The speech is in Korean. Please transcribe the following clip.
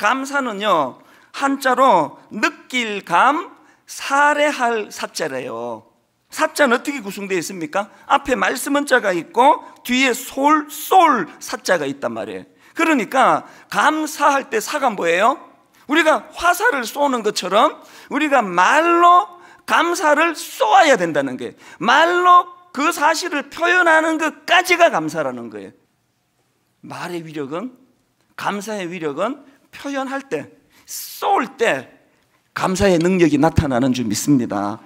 감사는요 한자로 느낄 감 사례할 사자래요 사자는 어떻게 구성되어 있습니까? 앞에 말씀은자가 있고 뒤에 솔, 솔 사자가 있단 말이에요 그러니까 감사할 때 사가 뭐예요? 우리가 화살을 쏘는 것처럼 우리가 말로 감사를 쏘아야 된다는 게 말로 그 사실을 표현하는 것까지가 감사라는 거예요 말의 위력은 감사의 위력은 표현할 때, 쏠 때 감사의 능력이 나타나는 줄 믿습니다.